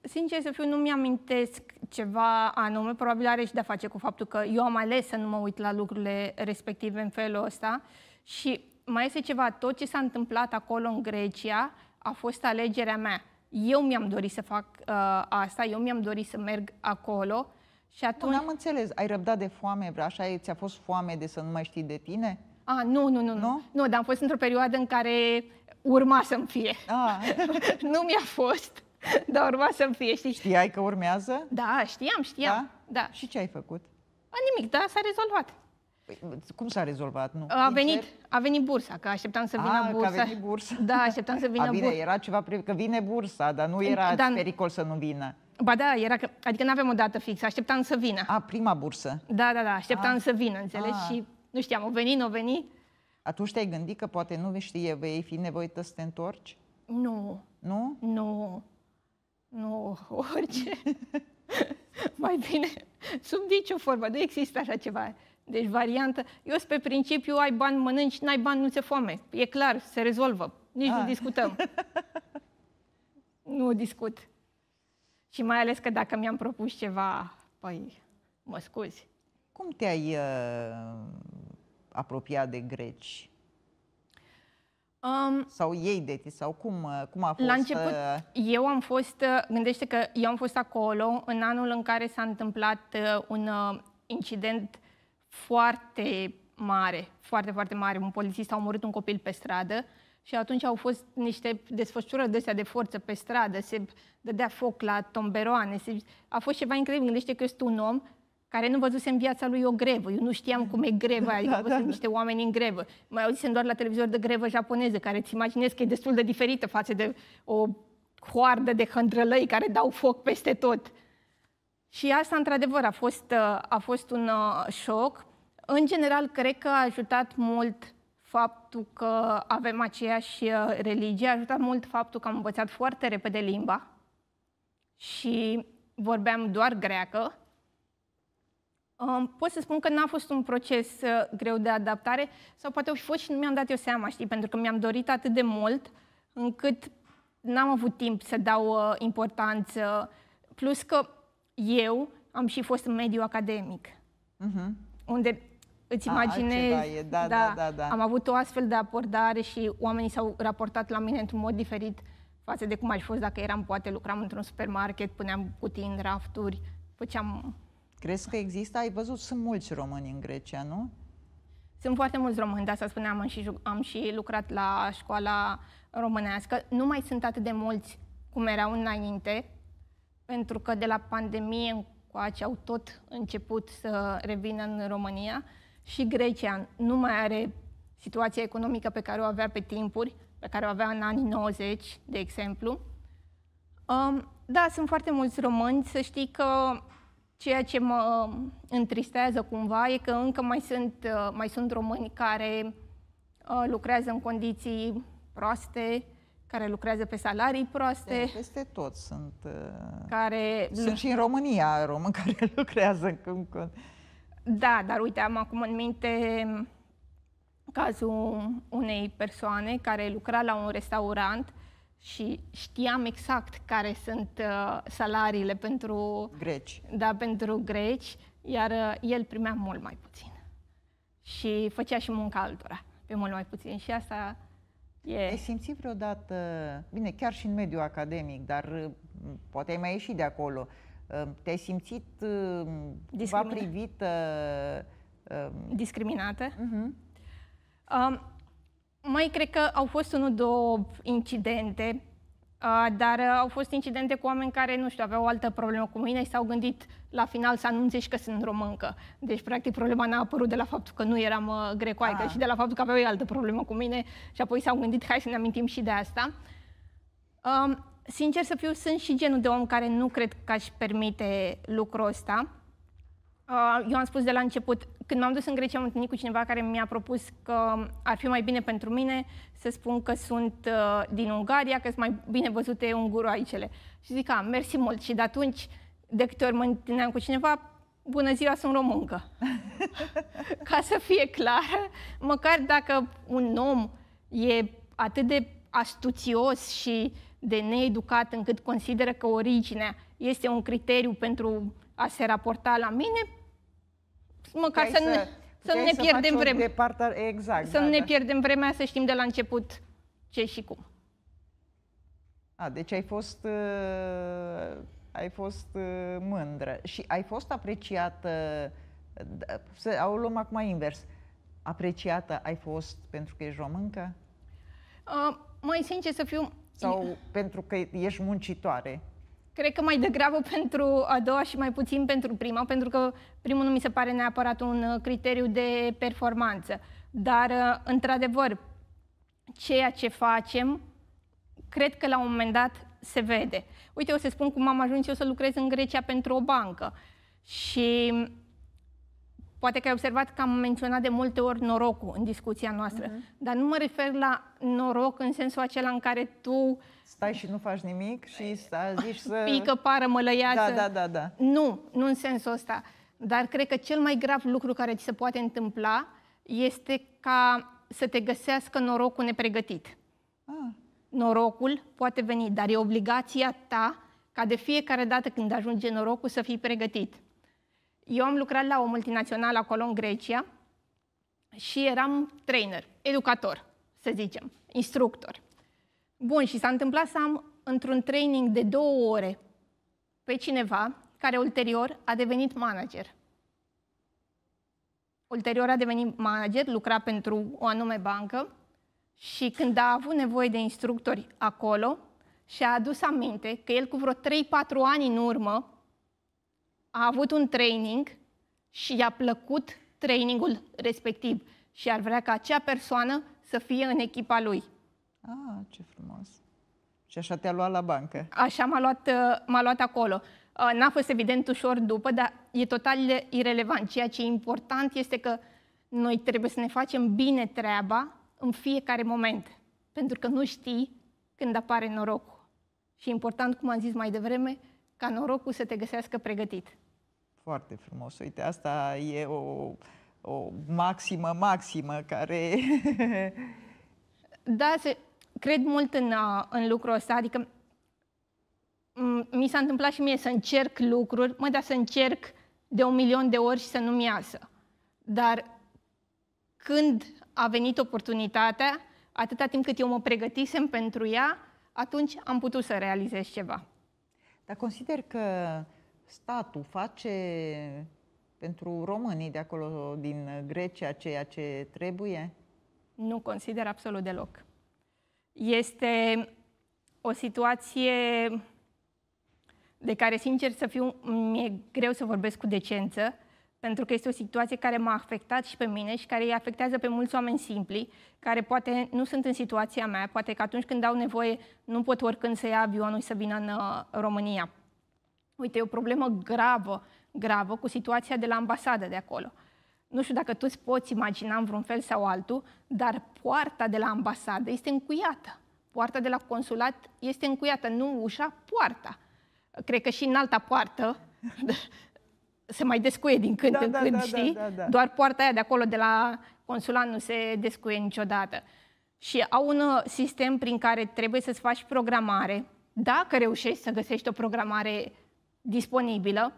Speaker 2: Sincer să fiu, nu mi-amintesc ceva anume, probabil are și de-a face cu faptul că eu am ales să nu mă uit la lucrurile respective în felul ăsta și mai este ceva, tot ce s-a întâmplat acolo în Grecia a fost alegerea mea. Eu mi-am dorit să fac uh, asta, eu mi-am dorit să merg acolo și atunci... Nu, am înțeles. Ai răbdat de foame, așa ți-a fost foame de să nu mai știi de tine? A, nu, nu, nu, nu. Nu, nu dar am fost într-o perioadă în care urma să-mi fie. A. nu mi-a fost, dar urma să-mi fie, știi? Știai că urmează? Da, știam, știam. Da? da. Și ce ai făcut? A, nimic, dar s-a rezolvat.
Speaker 1: Păi, cum s-a rezolvat? Nu.
Speaker 2: A, venit, a venit bursa, că așteptam să vină ah, a, bursa. Că a venit bursa. Da, așteptam să vină a, bine, bursa. era
Speaker 1: ceva, că vine bursa, dar nu era da,
Speaker 2: pericol să nu vină. Ba da, era că, adică nu avem o dată fixă, așteptam să vină. A, prima bursă. Da, da, da, așteptam a. Ah. să vină, înțelegi? A. Ah. Și nu știam, o veni, nu o veni.
Speaker 1: Atunci te-ai gândit că poate nu știe, vei fi nevoită să te întorci?
Speaker 2: Nu. Nu? Nu. Nu, orice. Mai bine, sub nicio formă, nu există așa ceva. Deci varianta, eu sunt pe principiu, ai bani, mănânci, n-ai bani, nu se foame. E clar, se rezolvă. Nici A. nu ah. discutăm. nu discut. Și mai ales că dacă mi-am propus ceva, păi, mă scuzi.
Speaker 1: Cum te-ai uh, apropiat de greci? Um, sau ei de tine, sau cum, uh, cum a fost? La uh? început, uh...
Speaker 2: eu am fost, uh, gândește că eu am fost acolo în anul în care s-a întâmplat uh, un uh, incident foarte mare, foarte, foarte mare. Un polițist a omorât un copil pe stradă și atunci au fost niște desfășurări de de forță pe stradă, se dădea foc la tomberoane, se... a fost ceva incredibil. Gândește că este un om care nu văzuse în viața lui o grevă. Eu nu știam cum e greva, da, adică da, da, sunt niște oameni în grevă. Mai auzisem doar la televizor de grevă japoneză, care îți imaginez că e destul de diferită față de o hoardă de hândrălăi care dau foc peste tot. Și asta, într-adevăr, a fost, uh, a fost un uh, șoc. În general, cred că a ajutat mult faptul că avem aceeași uh, religie, a ajutat mult faptul că am învățat foarte repede limba și vorbeam doar greacă. Um, pot să spun că n-a fost un proces greu de adaptare, sau poate au fost și nu mi-am dat eu seama, știi, pentru că mi-am dorit atât de mult încât n-am avut timp să dau importanță. Plus că eu am și fost în mediul academic, uh-huh. unde îți imaginezi, A, e. Da, da, da, da, da. am avut o astfel de abordare și oamenii s-au raportat la mine într-un mod diferit față de cum aș fost dacă eram, poate lucram într-un supermarket, puneam cutii în rafturi, făceam... Crezi că există? Ai
Speaker 1: văzut, sunt mulți români în Grecia, nu?
Speaker 2: Sunt foarte mulți români, de asta spuneam, am și, am și lucrat la școala românească. Nu mai sunt atât de mulți cum erau înainte, pentru că de la pandemie încoace au tot început să revină în România și Grecia nu mai are situația economică pe care o avea pe timpuri, pe care o avea în anii 90, de exemplu. Um, da, sunt foarte mulți români, să știi că ceea ce mă întristează cumva e că încă mai sunt, uh, mai sunt români care uh, lucrează în condiții proaste, care lucrează pe salarii proaste. De
Speaker 1: peste tot sunt. Uh,
Speaker 2: care... Sunt și în
Speaker 1: România român care lucrează.
Speaker 2: Da, dar uite, am acum în minte cazul unei persoane care lucra la un restaurant și știam exact care sunt uh, salariile pentru greci. Da, pentru greci, iar uh, el primea mult mai puțin. Și făcea și munca altora pe mult mai puțin. Și asta
Speaker 1: E. Ai simțit vreodată, bine, chiar și în mediul academic, dar uh, poate ai mai ieșit de acolo, uh, te-ai simțit uh, cumva privită?
Speaker 2: Discriminată? Uh-huh. Um, mai cred că au fost unul, două incidente dar uh, au fost incidente cu oameni care, nu știu, aveau o altă problemă cu mine și s-au gândit la final să anunțe și că sunt româncă. Deci, practic, problema n-a apărut de la faptul că nu eram uh, grecoaică, ci de la faptul că aveau o altă problemă cu mine și apoi s-au gândit, hai să ne amintim și de asta. Um, sincer să fiu, sunt și genul de om care nu cred că aș permite lucrul ăsta. Uh, eu am spus de la început, când m-am dus în Grecia, am întâlnit cu cineva care mi-a propus că ar fi mai bine pentru mine să spun că sunt uh, din Ungaria, că sunt mai bine văzute unguroaicele. Și zic, a, mersi mult. Și de atunci, de câte ori mă întâlneam cu cineva, bună ziua, sunt româncă. Ca să fie clar, măcar dacă un om e atât de astuțios și de needucat încât consideră că originea este un criteriu pentru a se raporta la mine, măcar să, să, ne, să nu ne să pierdem vremea.
Speaker 1: Departar... Exact, să da, nu da. ne
Speaker 2: pierdem vremea, să știm de la început ce și cum.
Speaker 1: A, deci ai fost, uh, ai fost uh, mândră și ai fost apreciată, uh, să o luăm acum invers, apreciată ai fost pentru că ești româncă?
Speaker 2: Uh, mai sincer să fiu... Sau
Speaker 1: pentru că ești muncitoare?
Speaker 2: Cred că mai degrabă pentru a doua și mai puțin pentru prima, pentru că primul nu mi se pare neapărat un uh, criteriu de performanță. Dar, uh, într-adevăr, ceea ce facem, cred că la un moment dat se vede. Uite, o să spun cum am ajuns eu să lucrez în Grecia pentru o bancă. Și Poate că ai observat că am menționat de multe ori norocul în discuția noastră, uh-huh. dar nu mă refer la noroc în sensul acela în care tu... Stai și nu faci nimic și stai, zici să... Pică, pară, mălăiață. Da, da, da, da. Nu, nu în sensul ăsta. Dar cred că cel mai grav lucru care ți se poate întâmpla este ca să te găsească norocul nepregătit. Ah. Norocul poate veni, dar e obligația ta ca de fiecare dată când ajunge norocul să fii pregătit. Eu am lucrat la o multinațională acolo în Grecia și eram trainer, educator, să zicem, instructor. Bun, și s-a întâmplat să am într-un training de două ore pe cineva care ulterior a devenit manager. Ulterior a devenit manager, lucra pentru o anume bancă și când a avut nevoie de instructori acolo, și-a adus aminte că el cu vreo 3-4 ani în urmă a avut un training și i-a plăcut trainingul respectiv și ar vrea ca acea persoană să fie în echipa lui. Ah, ce frumos!
Speaker 1: Și așa te-a luat la bancă.
Speaker 2: Așa m-a luat, uh, m-a luat acolo. Uh, n-a fost evident ușor după, dar e total irelevant. Ceea ce e important este că noi trebuie să ne facem bine treaba în fiecare moment, pentru că nu știi când apare norocul. Și important, cum am zis mai devreme, ca norocul să te găsească pregătit.
Speaker 1: Foarte frumos. Uite, asta e o, o maximă, maximă care...
Speaker 2: da, se, cred mult în, în lucrul ăsta, adică mi s-a întâmplat și mie să încerc lucruri, mă, dar să încerc de un milion de ori și să nu-mi iasă. Dar când a venit oportunitatea, atâta timp cât eu mă pregătisem pentru ea, atunci am putut să realizez ceva.
Speaker 1: Dar consider că statul face pentru românii de acolo din Grecia ceea ce trebuie? Nu
Speaker 2: consider absolut deloc. Este o situație de care, sincer să fiu, mi-e greu să vorbesc cu decență, pentru că este o situație care m-a afectat și pe mine și care îi afectează pe mulți oameni simpli, care poate nu sunt în situația mea, poate că atunci când au nevoie nu pot oricând să ia avionul și să vină în uh, România. Uite, e o problemă gravă, gravă cu situația de la ambasadă de acolo. Nu știu dacă toți poți imagina în vreun fel sau altul, dar poarta de la ambasadă este încuiată. Poarta de la consulat este încuiată, nu ușa, poarta. Cred că și în alta poartă se mai descuie din când da, în da, când, da, știi? Da, da, da. Doar poarta aia de acolo, de la consulat, nu se descuie niciodată. Și au un uh, sistem prin care trebuie să-ți faci programare. Dacă reușești să găsești o programare disponibilă,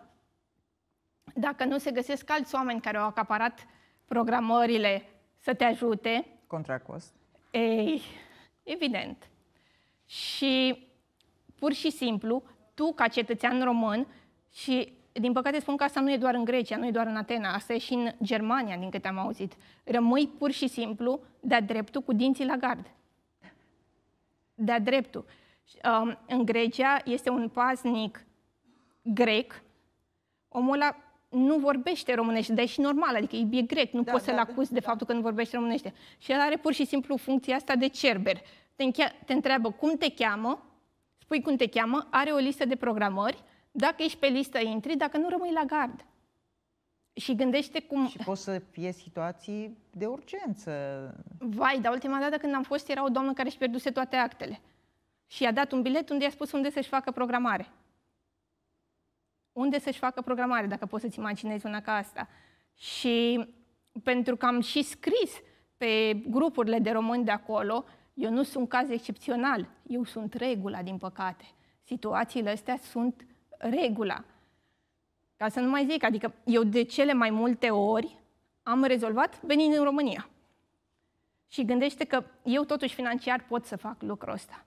Speaker 2: dacă nu se găsesc alți oameni care au acaparat programările să te ajute.
Speaker 1: Contra cost.
Speaker 2: Ei, evident. Și pur și simplu, tu ca cetățean român și din păcate spun că asta nu e doar în Grecia, nu e doar în Atena, asta e și în Germania, din câte am auzit. Rămâi pur și simplu de-a dreptul cu dinții la gard. De-a dreptul. Um, în Grecia este un paznic grec, omul ăla nu vorbește românește, dar e și normal, adică e grec, nu da, poți da, să-l acuzi da, de da. faptul că nu vorbește românește. Și el are pur și simplu funcția asta de cerber. Te, închea, te întreabă cum te cheamă, spui cum te cheamă, are o listă de programări, dacă ești pe listă, intri, dacă nu, rămâi la gard. Și gândește cum... Și poți să fie situații de urgență. Vai, dar ultima dată când am fost era o doamnă care își pierduse toate actele. Și i-a dat un bilet unde i-a spus unde să-și facă programare. Unde să-și facă programare, dacă poți să-ți imaginezi una ca asta. Și pentru că am și scris pe grupurile de români de acolo, eu nu sunt caz excepțional, eu sunt regula, din păcate. Situațiile astea sunt regula. Ca să nu mai zic, adică eu de cele mai multe ori am rezolvat venind în România. Și gândește că eu totuși financiar pot să fac lucrul ăsta.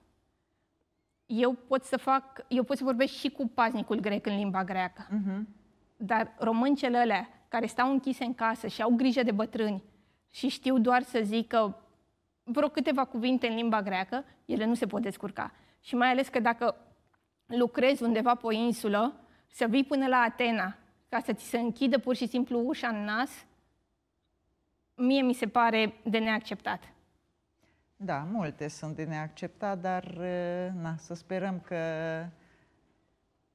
Speaker 2: Eu pot să fac, eu pot să vorbesc și cu paznicul grec în limba greacă. Uh-huh. Dar româncele alea care stau închise în casă și au grijă de bătrâni și știu doar să zică vreo câteva cuvinte în limba greacă, ele nu se pot descurca. Și mai ales că dacă lucrezi undeva pe o insulă, să vii până la Atena, ca să ți se închidă pur și simplu ușa în nas, mie mi se pare de neacceptat.
Speaker 1: Da, multe sunt de neacceptat, dar uh, na, să sperăm că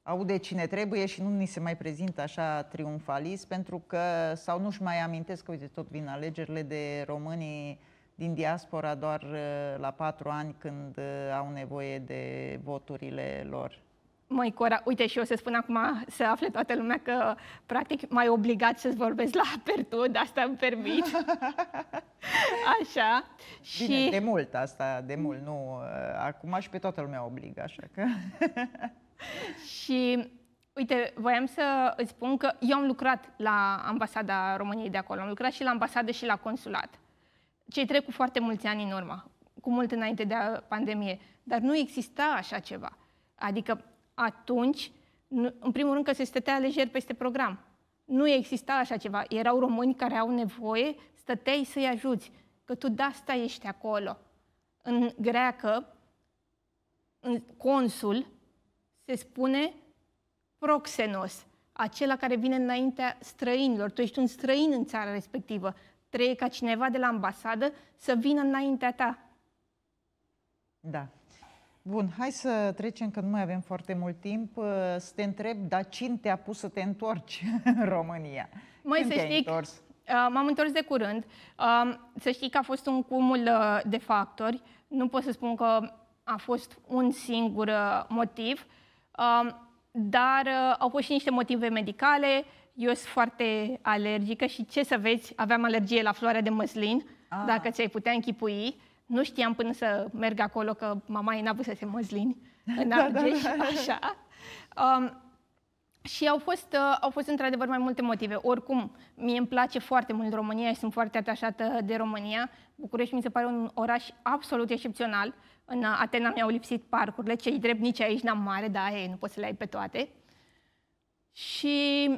Speaker 1: aude cine trebuie și nu ni se mai prezintă așa triumfalist, pentru că, sau nu-și mai amintesc, că uite, tot vin alegerile de românii din diaspora doar uh, la patru ani când uh, au nevoie de voturile lor.
Speaker 2: Măi, Cora, uite și eu să spun acum să afle toată lumea că practic mai obligat să-ți vorbesc la apertud, asta îmi permit. așa. Bine, și... de
Speaker 1: mult asta, de mult, nu. Uh, acum și pe toată lumea oblig, așa că...
Speaker 2: și Uite, voiam să îți spun că eu am lucrat la ambasada României de acolo, am lucrat și la ambasadă și la consulat cei trec cu foarte mulți ani în urmă, cu mult înainte de pandemie, dar nu exista așa ceva. Adică atunci, în primul rând că se stătea lejer peste program. Nu exista așa ceva. Erau români care au nevoie, stăteai să-i ajuți, că tu de asta ești acolo. În greacă, în consul, se spune proxenos, acela care vine înaintea străinilor. Tu ești un străin în țara respectivă, trebuie ca cineva de la ambasadă să vină înaintea ta.
Speaker 1: Da. Bun, hai să trecem, că nu mai avem foarte mult timp, uh, să te întreb, dar cine te-a pus să te întorci în România? Măi, să știi, întors?
Speaker 2: Uh, m-am întors de curând. Um, să știi că a fost un cumul uh, de factori. Nu pot să spun că a fost un singur motiv, um, dar au fost și niște motive medicale, eu sunt foarte alergică și ce să vezi, aveam alergie la floarea de măslin, ah. dacă ți-ai putea închipui. Nu știam până să merg acolo că mama n-a să se măslini în Argeș, da, da, da. așa. Um, și au fost, uh, au fost într-adevăr mai multe motive. Oricum, mie îmi place foarte mult România și sunt foarte atașată de România. București mi se pare un oraș absolut excepțional. În Atena mi-au lipsit parcurile, cei drept nici aici n-am mare, dar ei, nu poți să le ai pe toate. Și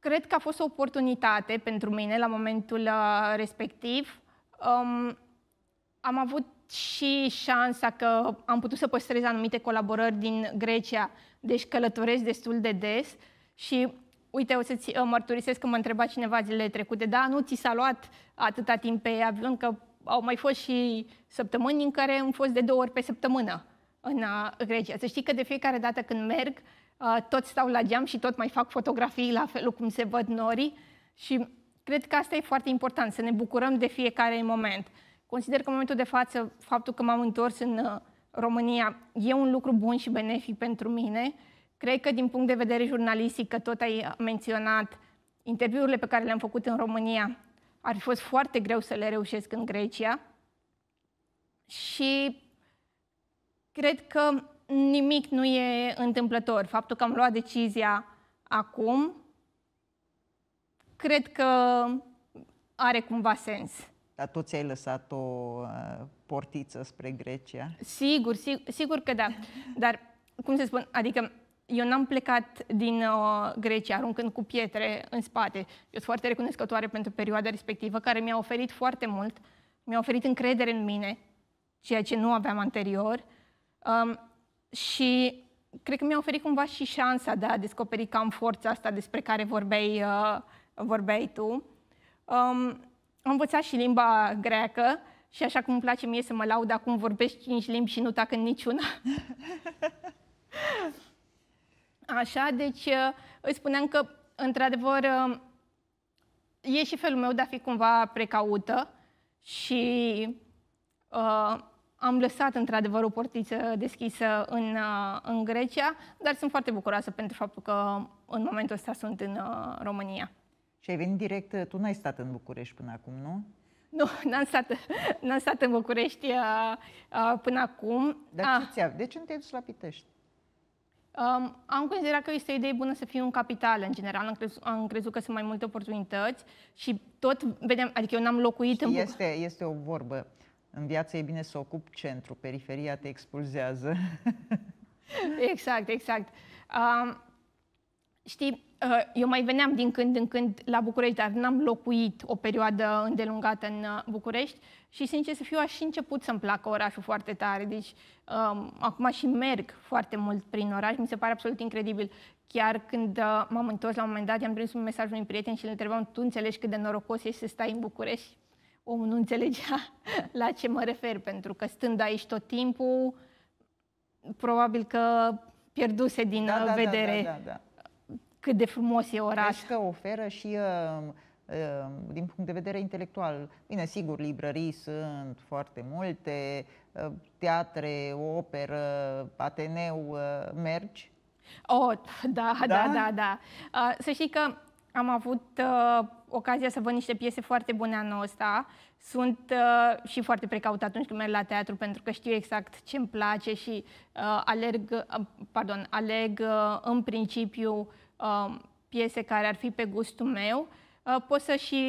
Speaker 2: cred că a fost o oportunitate pentru mine la momentul uh, respectiv. Um, am avut și șansa că am putut să păstrez anumite colaborări din Grecia, deci călătoresc destul de des și Uite, o să-ți uh, mărturisesc că mă întreba cineva zilele trecute, da, nu ți s-a luat atâta timp pe avion, că au mai fost și săptămâni în care am fost de două ori pe săptămână în uh, Grecia. Să știi că de fiecare dată când merg, uh, Uh, toți stau la geam și tot mai fac fotografii la felul cum se văd norii și cred că asta e foarte important, să ne bucurăm de fiecare moment. Consider că în momentul de față, faptul că m-am întors în uh, România e un lucru bun și benefic pentru mine. Cred că din punct de vedere jurnalistic, că tot ai uh, menționat, interviurile pe care le-am făcut în România ar fi fost foarte greu să le reușesc în Grecia și cred că nimic nu e întâmplător. Faptul că am luat decizia acum, cred că are cumva sens.
Speaker 1: Dar tu ți-ai lăsat o uh, portiță spre Grecia?
Speaker 2: Sigur, sigur, sigur că da. Dar, cum să spun, adică eu n-am plecat din uh, Grecia aruncând cu pietre în spate. Eu sunt foarte recunoscătoare pentru perioada respectivă, care mi-a oferit foarte mult, mi-a oferit încredere în mine, ceea ce nu aveam anterior. Um, și cred că mi-a oferit cumva și șansa de a descoperi cam forța asta despre care vorbeai, uh, vorbeai tu. Um, am învățat și limba greacă și așa cum îmi place mie să mă laud, acum vorbesc cinci limbi și nu tac în niciuna. Așa, deci uh, îi spuneam că, într-adevăr, um, e și felul meu de a fi cumva precaută și uh, am lăsat într-adevăr o portiță deschisă în, uh, în Grecia, dar sunt foarte bucuroasă pentru faptul că în momentul ăsta sunt în uh, România.
Speaker 1: Și ai venit direct, uh, tu n-ai stat în București până acum, nu?
Speaker 2: Nu, n-am stat, n-am stat în București a, a, până acum. Dar a. Ah. ce de ce nu te-ai dus la Pitești? Um, am considerat că este o idee bună să fiu în capitală, în general. Am, crez, am crezut că sunt mai multe oportunități și tot vedem, adică eu n-am locuit Știi, în București.
Speaker 1: Este, este o vorbă. În viață e bine să ocup centru, periferia te expulzează.
Speaker 2: exact, exact. Uh, știi, uh, eu mai veneam din când în când la București, dar n-am locuit o perioadă îndelungată în uh, București și, sincer să fiu, aș și început să-mi placă orașul foarte tare. Deci, um, uh, acum și merg foarte mult prin oraș, mi se pare absolut incredibil. Chiar când uh, m-am întors la un moment dat, i-am trimis un mesaj unui prieten și îl întrebam, tu înțelegi cât de norocos ești să stai în București? omul nu înțelegea la ce mă refer, pentru că stând aici tot timpul, probabil că pierduse din da, uh, da, da, vedere da, da, da, da. cât de frumos e oraș. Deci că oferă și
Speaker 1: uh, uh, din punct de vedere intelectual. Bine, sigur, librării sunt foarte multe, teatre, operă, ateneu, mergi?
Speaker 2: Oh, da, da, da, da. da. Să știi că am avut uh, ocazia să văd niște piese foarte bune anul ăsta. Sunt uh, și foarte precaut atunci când merg la teatru pentru că știu exact ce îmi place și uh, alerg, uh, pardon, aleg uh, în principiu uh, piese care ar fi pe gustul meu. Uh, pot să și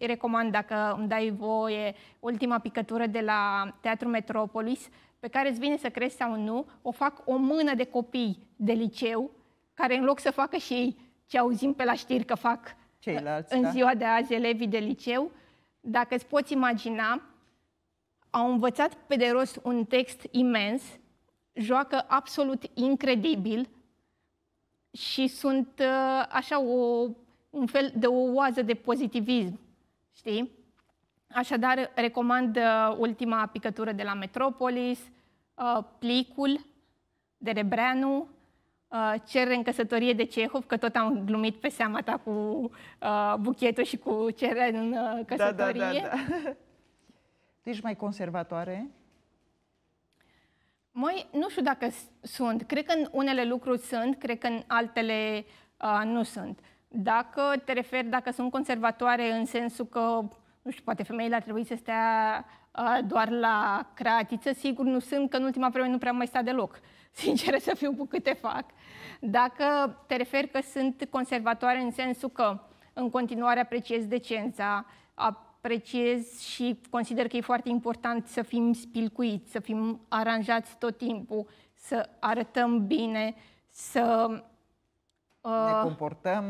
Speaker 2: recomand, dacă îmi dai voie, ultima picătură de la Teatru Metropolis, pe care îți vine să crezi sau nu, o fac o mână de copii de liceu, care în loc să facă și ei ce auzim pe la știri că fac Ceilalți, în da. ziua de azi elevii de liceu, dacă îți poți imagina, au învățat pe de rost un text imens, joacă absolut incredibil și sunt uh, așa o, un fel de o oază de pozitivism, știi? Așadar, recomand uh, ultima picătură de la Metropolis, uh, plicul de Rebreanu, Uh, cer cerere în căsătorie de Cehov, că tot am glumit pe seama ta cu uh, buchetul și cu cerere în uh, căsătorie. Da, da, da, da. Deci mai
Speaker 1: conservatoare?
Speaker 2: Mai nu știu dacă sunt. Cred că în unele lucruri sunt, cred că în altele uh, nu sunt. Dacă te referi, dacă sunt conservatoare în sensul că, nu știu, poate femeile ar trebui să stea uh, doar la cratiță, sigur nu sunt, că în ultima vreme nu prea mai sta deloc. Uh, sinceră să fiu cu câte fac. Dacă te referi că sunt conservatoare în sensul că în continuare apreciez decența, apreciez și consider că e foarte important să fim spilcuiți, să fim aranjați tot timpul, să arătăm bine, să... Uh, ne
Speaker 1: comportăm,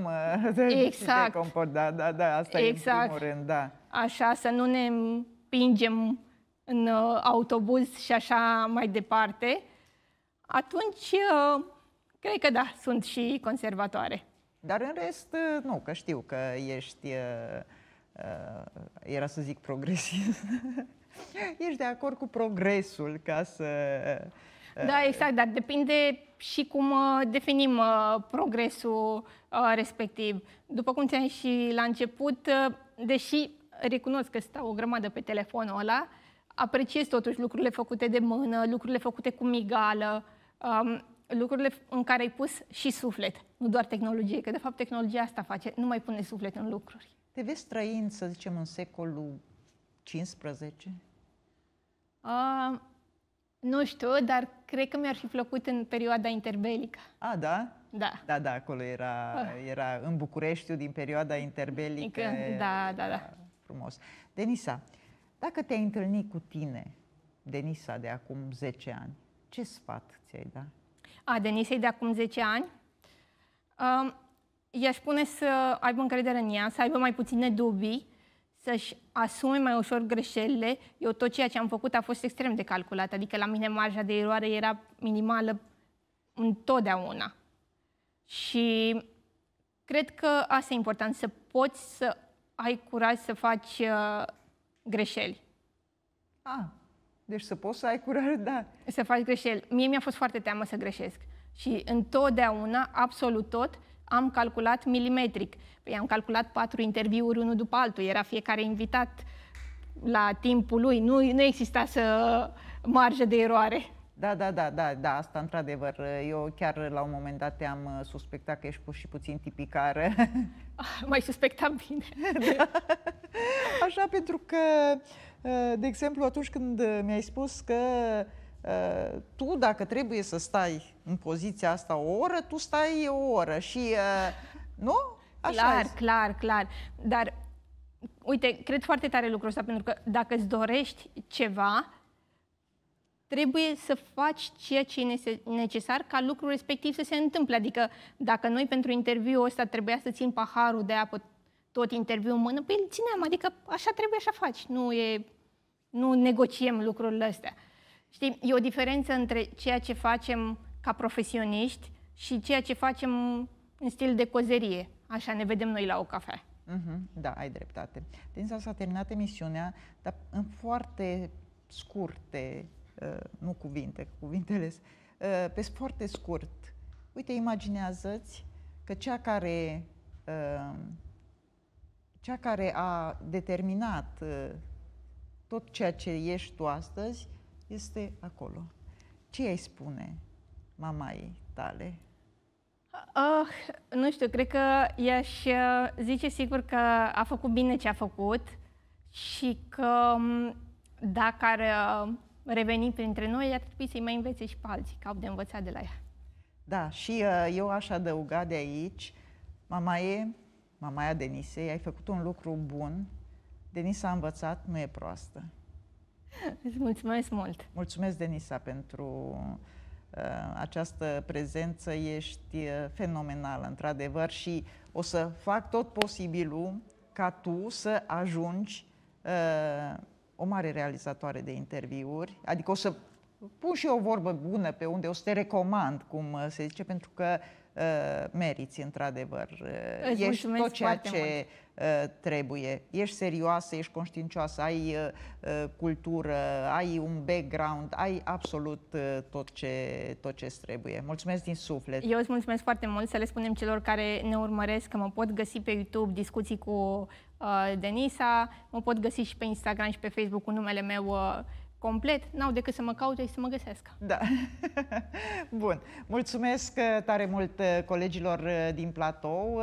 Speaker 1: uh, exact. ne comport, da, da, da, asta exact. e în primul exact. rând, da.
Speaker 2: Așa, să nu ne împingem în uh, autobuz și așa mai departe atunci uh, cred că da, sunt și conservatoare.
Speaker 1: Dar în rest, uh, nu, că știu că ești, uh, era să zic progresiv, ești de acord cu progresul ca să... Da, exact,
Speaker 2: dar depinde și cum definim progresul respectiv. După cum ți-am și la început, deși recunosc că stau o grămadă pe telefonul ăla, apreciez totuși lucrurile făcute de mână, lucrurile făcute cu migală, um, lucrurile în care ai pus și suflet, nu doar tehnologie, că de fapt tehnologia asta face, nu mai pune suflet în lucruri. Te vezi trăind, să zicem, în secolul
Speaker 1: 15?
Speaker 2: Uh, um, nu știu, dar cred că mi-ar fi plăcut în perioada interbelică. A, da? Da.
Speaker 1: Da, da, acolo era, ah. era în Bucureștiu din perioada interbelică. Da, da, da. Frumos. Denisa, dacă te-ai întâlnit cu tine, Denisa, de acum 10 ani, ce sfat Denisei, da?
Speaker 2: A Denisei de acum 10 ani. Uh, um, i-aș spune să aibă încredere în ea, să aibă mai puține dubii, să-și asume mai ușor greșelile. Eu tot ceea ce am făcut a fost extrem de calculat, adică la mine marja de eroare era minimală întotdeauna. Și cred că asta e important, să poți să ai curaj să faci uh, greșeli. Ah, deci să poți să ai curare, da. Să faci greșeli. Mie mi-a fost foarte teamă să greșesc. Și întotdeauna, absolut tot, am calculat milimetric. Păi am calculat patru interviuri unul după altul. Era fiecare invitat la timpul lui. Nu, nu exista să marjă de eroare.
Speaker 1: Da, da, da, da, da, asta într-adevăr. Eu chiar la un moment dat am uh, suspectat că ești pur și puțin tipicară.
Speaker 2: Ah, mai suspectam
Speaker 1: bine. da. Așa, pentru că uh, Eh, de exemplu, atunci când eh, mi-ai spus că eh, tu, dacă trebuie să stai în poziția asta o oră, tu stai o oră și... Nu? Așa clar, azi.
Speaker 2: clar, clar. Dar, uite, cred foarte tare lucrul ăsta, pentru că dacă îți dorești ceva, trebuie să faci ceea ce e necesar ca lucrul respectiv să se întâmple. Adică, dacă noi pentru interviu ăsta trebuia să țin paharul de apă tot interviu în mână, păi îl țineam, adică așa trebuie, așa faci. Nu e nu negociem lucrurile astea. Știi, e o diferență între ceea ce facem ca profesioniști și ceea ce facem în stil de cozerie. Așa ne vedem noi la o cafea.
Speaker 1: Mm-hmm, da, ai dreptate. Din s-a terminat emisiunea, dar în foarte scurte, uh, nu cuvinte, cuvintele, uh, pe foarte scurt. Uite, imaginează-ți că cea care, uh, cea care a determinat uh, tot ceea ce ești tu astăzi este acolo. Ce ai spune mamai tale?
Speaker 2: Uh, nu știu, cred că i-aș uh, zice sigur că a făcut bine ce a făcut și că um, dacă ar uh, reveni printre noi, ar trebui să-i mai învețe și pe alții, că au de învățat de la ea.
Speaker 1: Da, și uh, eu aș adăuga de aici, mamaie, mamaia Denise, ai făcut un lucru bun Denisa a învățat, nu e proastă. Îți mulțumesc mult! Mulțumesc, Denisa, pentru uh, această prezență. Ești uh, fenomenală, într-adevăr, și o să fac tot posibilul ca tu să ajungi uh, o mare realizatoare de interviuri. Adică o să pun și o vorbă bună pe unde, o să te recomand, cum uh, se zice, pentru că uh, Uh, meriți într-adevăr. Uh, ești tot ceea ce mult. Uh, trebuie. Ești serioasă, ești conștiincioasă, ai cultură, ai un background, ai absolut tot ce, tot ce trebuie. Mulțumesc din suflet. Eu
Speaker 2: îți mulțumesc foarte mult să le spunem celor care ne urmăresc că mă pot găsi pe YouTube discuții cu uh, Denisa, mă pot găsi și pe Instagram și pe Facebook cu numele meu uh, complet, n-au decât să mă caute și să mă găsească. Da.
Speaker 1: Bun. Mulțumesc uh, tare mult uh, colegilor uh, din platou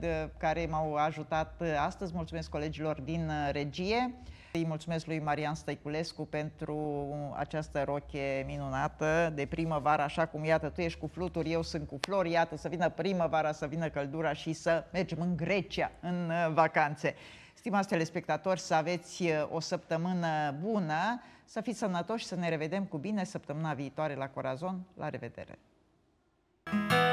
Speaker 1: de, care m-au ajutat astăzi. Mulțumesc colegilor din regie. Îi mulțumesc lui Marian Stăiculescu pentru această roche minunată de primăvară, așa cum iată, tu ești cu fluturi, eu sunt cu flori, iată, să vină primăvara, să vină căldura și să mergem în Grecia, în vacanțe. Stimați telespectatori, să aveți o săptămână bună, să fiți sănătoși, să ne revedem cu bine săptămâna viitoare la Corazon. La revedere! thank you